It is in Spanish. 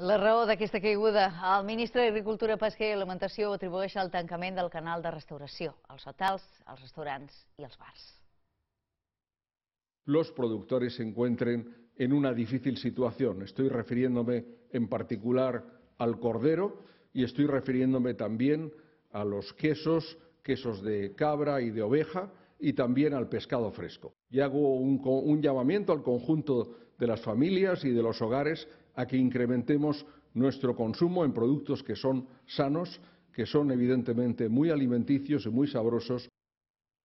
La raó d'aquesta caiguda. Ministro ministre d'Agricultura, Pesca i Alimentació atribueix al tancament del canal de restauración... ...a los hotels, a los restaurantes y bars. Los productores se encuentran en una difícil situación. Estoy refiriéndome en particular al cordero y estoy refiriéndome también a los quesos, quesos de cabra y de oveja y también al pescado fresco. Y hago un llamamiento al conjunto de las familias y de los hogares a que incrementemos nuestro consumo en productos que son sanos, que son evidentemente muy alimenticios y muy sabrosos